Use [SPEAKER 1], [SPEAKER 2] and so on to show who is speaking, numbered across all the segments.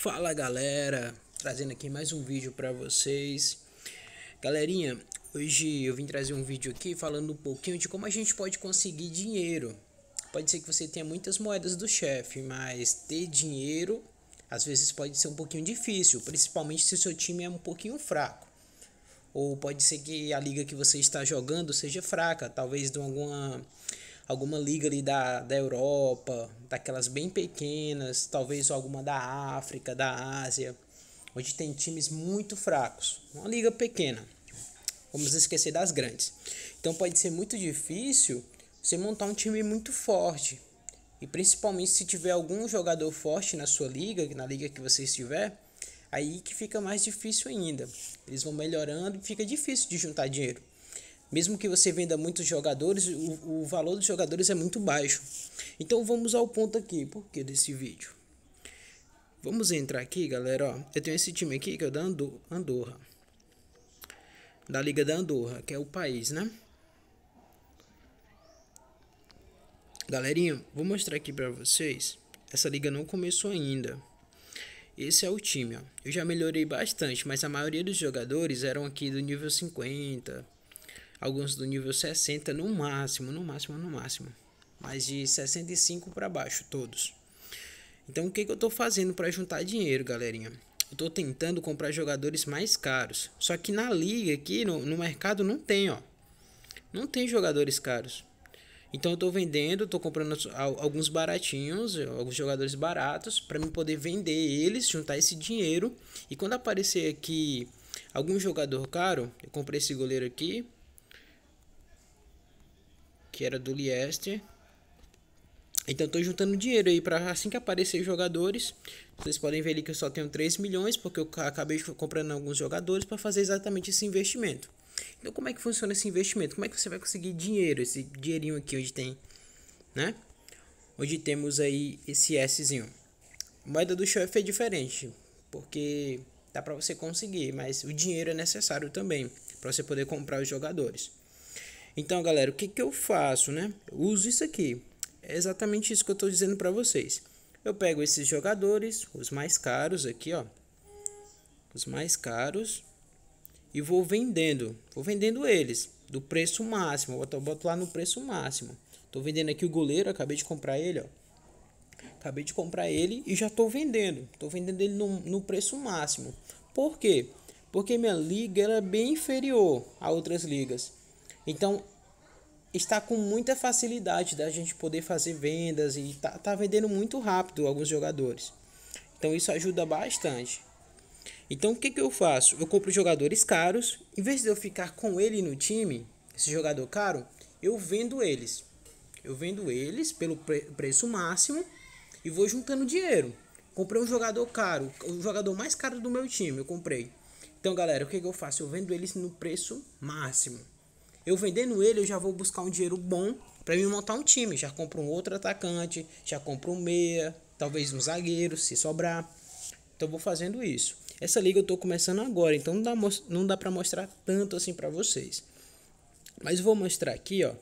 [SPEAKER 1] Fala galera, trazendo aqui mais um vídeo para vocês. Galerinha, hoje eu vim trazer um vídeo aqui falando um pouquinho de como a gente pode conseguir dinheiro. Pode ser que você tenha muitas moedas do chefe, mas ter dinheiro às vezes pode ser um pouquinho difícil, principalmente se o seu time é um pouquinho fraco. Ou pode ser que a liga que você está jogando seja fraca, talvez de alguma alguma liga ali da, da Europa, daquelas bem pequenas, talvez alguma da África, da Ásia, onde tem times muito fracos, uma liga pequena. Vamos esquecer das grandes. Então pode ser muito difícil você montar um time muito forte. E principalmente se tiver algum jogador forte na sua liga, na liga que você estiver, aí que fica mais difícil ainda. Eles vão melhorando e fica difícil de juntar dinheiro. Mesmo que você venda muitos jogadores, o, o valor dos jogadores é muito baixo. Então vamos ao ponto aqui, por que desse vídeo? Vamos entrar aqui, galera, ó. Eu tenho esse time aqui que é da Andorra. Da Liga da Andorra, que é o país, né? Galerinha, vou mostrar aqui pra vocês. Essa liga não começou ainda. Esse é o time, ó. Eu já melhorei bastante, mas a maioria dos jogadores eram aqui do nível 50, alguns do nível 60 no máximo, no máximo, no máximo. Mas de 65 para baixo, todos. Então o que, que eu estou fazendo para juntar dinheiro, galerinha? Eu estou tentando comprar jogadores mais caros. Só que na liga aqui, no, no mercado, não tem, ó. Não tem jogadores caros. Então eu estou vendendo, estou comprando alguns baratinhos, alguns jogadores baratos, para mim poder vender eles, juntar esse dinheiro. E quando aparecer aqui algum jogador caro, eu comprei esse goleiro aqui, que era do Leicester. Então estou juntando dinheiro aí para assim que aparecer jogadores. Vocês podem ver ali que eu só tenho 3 milhões, porque eu acabei comprando alguns jogadores para fazer exatamente esse investimento. Então como é que funciona esse investimento? Como é que você vai conseguir dinheiro, esse dinheirinho aqui onde tem, né? Onde temos aí esse Szinho. A moeda do show é diferente, porque dá para você conseguir, mas o dinheiro é necessário também para você poder comprar os jogadores. Então, galera, o que, que eu faço, né? Eu uso isso aqui. É exatamente isso que eu estou dizendo para vocês. Eu pego esses jogadores, os mais caros aqui, ó. Os mais caros. E vou vendendo. Vou vendendo eles do preço máximo. Eu boto lá no preço máximo. Tô vendendo aqui o goleiro, acabei de comprar ele, ó. Acabei de comprar ele e já tô vendendo. Tô vendendo ele no, no preço máximo. Por quê? Porque minha liga era bem inferior a outras ligas. Então, está com muita facilidade da gente poder fazer vendas e tá, tá vendendo muito rápido alguns jogadores. Então, isso ajuda bastante. Então, o que, que eu faço? Eu compro jogadores caros. Em vez de eu ficar com ele no time, esse jogador caro, eu vendo eles. Eu vendo eles pelo pre preço máximo e vou juntando dinheiro. Comprei um jogador caro, o jogador mais caro do meu time, eu comprei. Então, galera, o que, que eu faço? Eu vendo eles no preço máximo. Eu vendendo ele, eu já vou buscar um dinheiro bom para me montar um time. Já compro um outro atacante, já compro um meia, talvez um zagueiro, se sobrar. Então vou fazendo isso. Essa liga eu tô começando agora, então não dá, não dá para mostrar tanto assim para vocês. Mas vou mostrar aqui, ó,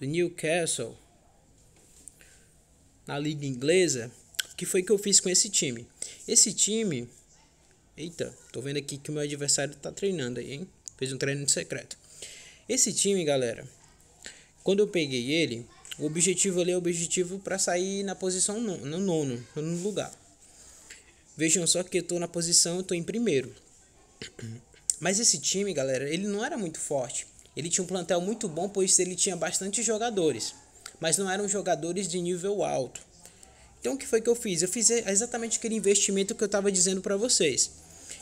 [SPEAKER 1] do Newcastle na liga inglesa, que foi que eu fiz com esse time. Esse time, eita, tô vendo aqui que o meu adversário tá treinando aí, hein? Fez um treino secreto. Esse time, galera, quando eu peguei ele, o objetivo ali é o objetivo para sair na posição no, no nono, no lugar. Vejam só que eu tô na posição, eu tô em primeiro. Mas esse time, galera, ele não era muito forte. Ele tinha um plantel muito bom, pois ele tinha bastante jogadores, mas não eram jogadores de nível alto. Então o que foi que eu fiz? Eu fiz exatamente aquele investimento que eu estava dizendo para vocês.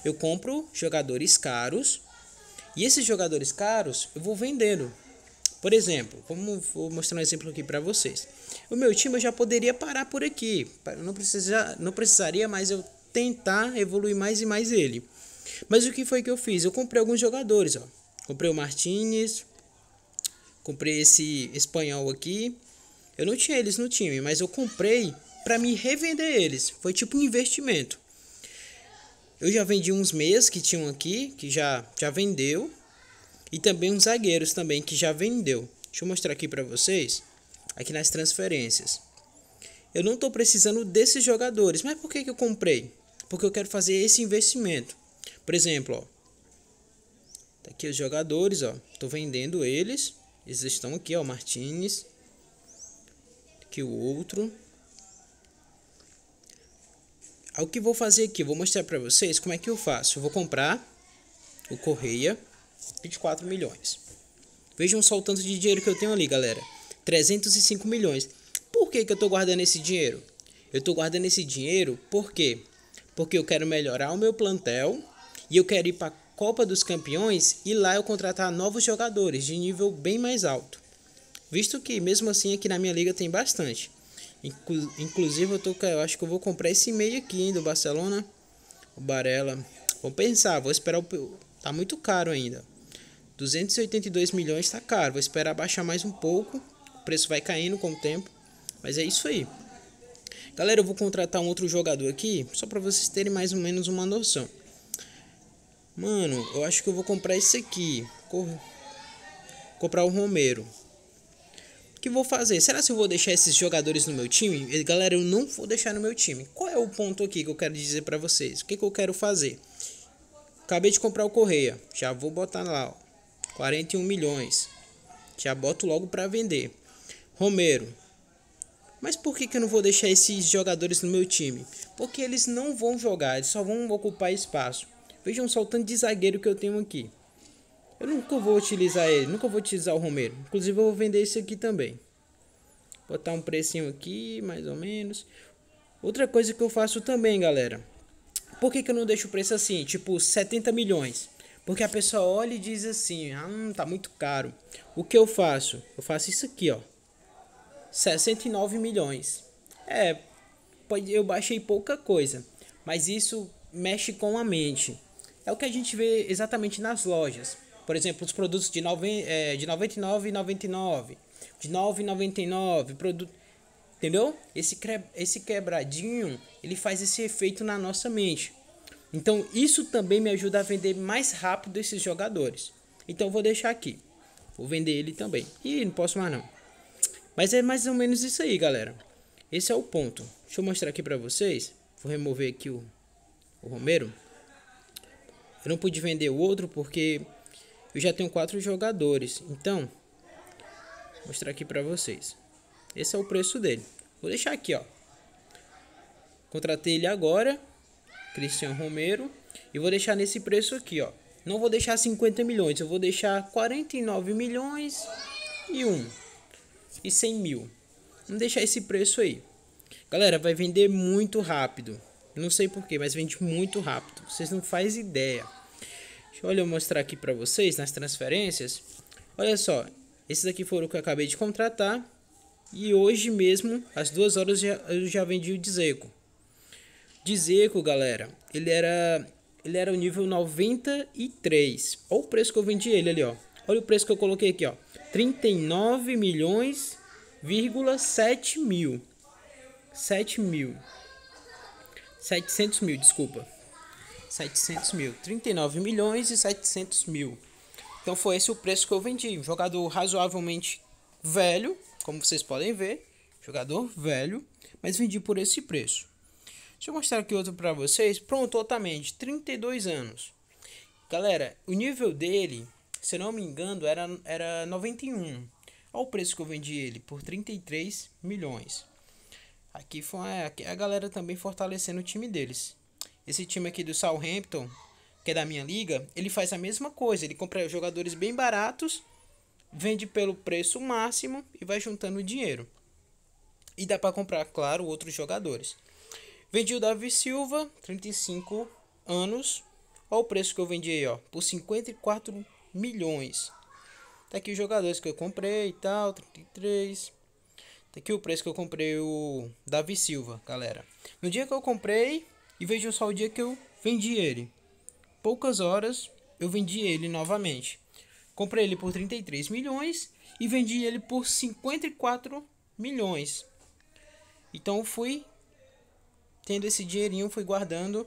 [SPEAKER 1] Eu compro jogadores caros e esses jogadores caros eu vou vendendo. Por exemplo, vamos, vou mostrar um exemplo aqui para vocês. O meu time eu já poderia parar por aqui. Não, precisa, não precisaria mais eu tentar evoluir mais e mais ele. Mas o que foi que eu fiz? Eu comprei alguns jogadores. Ó. Comprei o Martinez. Comprei esse espanhol aqui. Eu não tinha eles no time, mas eu comprei para me revender eles. Foi tipo um investimento. Eu já vendi uns meias que tinham aqui, que já, já vendeu. E também uns zagueiros também, que já vendeu. Deixa eu mostrar aqui para vocês. Aqui nas transferências. Eu não estou precisando desses jogadores. Mas por que, que eu comprei? Porque eu quero fazer esse investimento. Por exemplo, ó. Tá aqui os jogadores, ó. Tô vendendo eles. Eles estão aqui, ó. Martinez. Aqui o outro o que vou fazer aqui? Vou mostrar para vocês como é que eu faço. Eu vou comprar o Correia, 24 milhões. Vejam só o tanto de dinheiro que eu tenho ali, galera. 305 milhões. Por que, que eu estou guardando esse dinheiro? Eu estou guardando esse dinheiro por quê? Porque eu quero melhorar o meu plantel e eu quero ir para a Copa dos Campeões e lá eu contratar novos jogadores de nível bem mais alto. Visto que, mesmo assim, aqui na minha liga tem bastante. Inclu inclusive eu, tô, eu acho que eu vou comprar esse meio aqui hein, do Barcelona. O Barella. Vou pensar, vou esperar. O, tá muito caro ainda. 282 milhões tá caro. Vou esperar baixar mais um pouco. O preço vai caindo com o tempo. Mas é isso aí. Galera, eu vou contratar um outro jogador aqui. Só pra vocês terem mais ou menos uma noção. Mano, eu acho que eu vou comprar esse aqui. Corre. Comprar o Romero que vou fazer? Será que eu vou deixar esses jogadores no meu time? Eh, galera, eu não vou deixar no meu time. Qual é o ponto aqui que eu quero dizer para vocês? O que, que eu quero fazer? Acabei de comprar o Correia. Já vou botar lá, ó. 41 milhões. Já boto logo para vender. Romero. Mas por que, que eu não vou deixar esses jogadores no meu time? Porque eles não vão jogar, eles só vão ocupar espaço. Vejam só o tanto de zagueiro que eu tenho aqui. Eu nunca vou utilizar ele, nunca vou utilizar o Romero. Inclusive eu vou vender esse aqui também. Botar um precinho aqui, mais ou menos. Outra coisa que eu faço também, galera. Por que, que eu não deixo o preço assim, tipo 70 milhões? Porque a pessoa olha e diz assim, ah, hum, tá muito caro. O que eu faço? Eu faço isso aqui, ó. 69 milhões. É, pode, eu baixei pouca coisa, mas isso mexe com a mente. É o que a gente vê exatamente nas lojas. Por exemplo, os produtos de, nove, é, de 99,99, de 9,99, produto, entendeu? Esse, é, esse quebradinho, ele faz esse efeito na nossa mente. Então, isso também me ajuda a vender mais rápido esses jogadores. Então, vou deixar aqui. Vou vender ele também. E não posso mais não. Mas é mais ou menos isso aí, galera. Esse é o ponto. Deixa eu mostrar aqui pra vocês. Vou remover aqui o, o Romero. Eu não pude vender o outro porque eu já tenho quatro jogadores. Então, vou mostrar aqui para vocês. Esse é o preço dele. Vou deixar aqui, ó. Contratei ele agora, Cristiano Romero, e vou deixar nesse preço aqui, ó. Não vou deixar 50 milhões, eu vou deixar 49 milhões e 1 e 100 mil. Vamos deixar esse preço aí. Galera, vai vender muito rápido. Não sei porquê, mas vende muito rápido. Vocês não fazem ideia. Deixa eu, olha, eu mostrar aqui para vocês nas transferências. Olha só, esses aqui foram o que eu acabei de contratar. E hoje mesmo, às duas horas, eu já vendi o Dizeco. Dizeco, galera, ele era ele era o nível 93. Olha o preço que eu vendi ele ali, ó. Olha o preço que eu coloquei aqui, ó. 39 milhões, 7 mil. 7 mil. 700 mil, desculpa. 700 mil. 39 milhões e 700 mil. Então foi esse o preço que eu vendi. Um jogador razoavelmente velho, como vocês podem ver. Jogador velho, mas vendi por esse preço. Deixa eu mostrar aqui outro para vocês. Pronto, Otamendi, 32 anos. Galera, o nível dele, se não me engano, era, era 91. Olha o preço que eu vendi ele, por 33 milhões. Aqui foi a, a galera também fortalecendo o time deles. Esse time aqui do Southampton, que é da minha liga, ele faz a mesma coisa. Ele compra jogadores bem baratos, vende pelo preço máximo e vai juntando dinheiro. E dá para comprar, claro, outros jogadores. Vendi o Davi Silva, 35 anos. Olha o preço que eu vendi aí, ó, por 54 milhões. Tá aqui os jogadores que eu comprei e tal, 33. Tá aqui o preço que eu comprei o Davi Silva, galera. No dia que eu comprei, e veja só o dia que eu vendi ele. Poucas horas eu vendi ele novamente. Comprei ele por 33 milhões e vendi ele por 54 milhões. Então fui tendo esse dinheirinho, fui guardando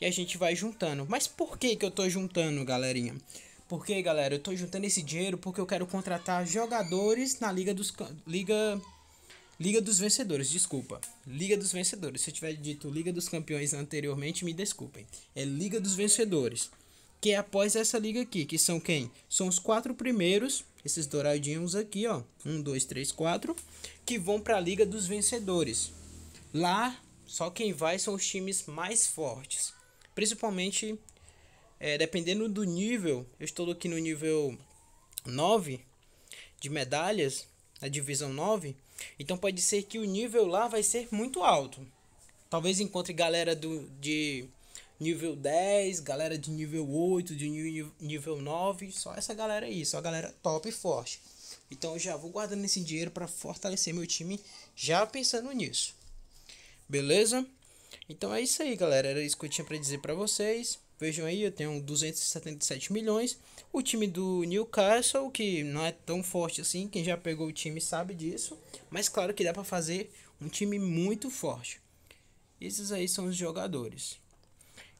[SPEAKER 1] e a gente vai juntando. Mas por que que eu tô juntando, galerinha? Porque, galera, eu tô juntando esse dinheiro porque eu quero contratar jogadores na Liga dos Liga Liga dos Vencedores, desculpa. Liga dos Vencedores. Se eu tiver dito Liga dos Campeões anteriormente, me desculpem. É Liga dos Vencedores. Que é após essa liga aqui, que são quem? São os quatro primeiros, esses douradinhos aqui, ó. Um, dois, três, quatro. Que vão para a Liga dos Vencedores. Lá, só quem vai são os times mais fortes. Principalmente, é, dependendo do nível. Eu estou aqui no nível 9 de medalhas na divisão 9, então pode ser que o nível lá vai ser muito alto. Talvez encontre galera do, de nível 10, galera de nível 8, de nível 9, só essa galera aí, só a galera top e forte. Então eu já vou guardando esse dinheiro para fortalecer meu time, já pensando nisso. Beleza? Então é isso aí, galera. Era isso que eu tinha para dizer para vocês. Vejam aí, eu tenho 277 milhões. O time do Newcastle, que não é tão forte assim, quem já pegou o time sabe disso. Mas claro que dá para fazer um time muito forte. Esses aí são os jogadores.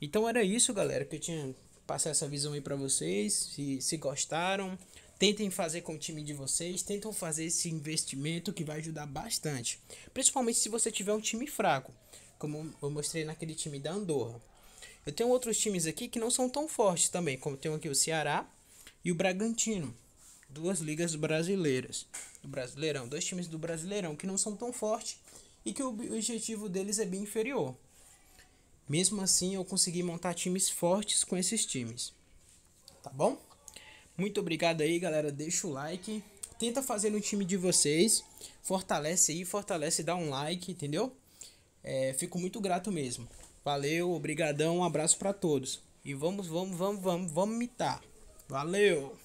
[SPEAKER 1] Então era isso, galera, que eu tinha passar essa visão aí para vocês. Se, se gostaram, tentem fazer com o time de vocês, tentam fazer esse investimento que vai ajudar bastante. Principalmente se você tiver um time fraco, como eu mostrei naquele time da Andorra. Eu tenho outros times aqui que não são tão fortes também, como tem aqui o Ceará e o Bragantino. Duas ligas brasileiras. Do Brasileirão. Dois times do Brasileirão que não são tão fortes e que o objetivo deles é bem inferior. Mesmo assim, eu consegui montar times fortes com esses times. Tá bom? Muito obrigado aí, galera. Deixa o like. Tenta fazer no time de vocês. Fortalece aí, fortalece, dá um like, entendeu? É, fico muito grato mesmo. Valeu, obrigadão, um abraço para todos. E vamos, vamos, vamos, vamos, vamos imitar Valeu!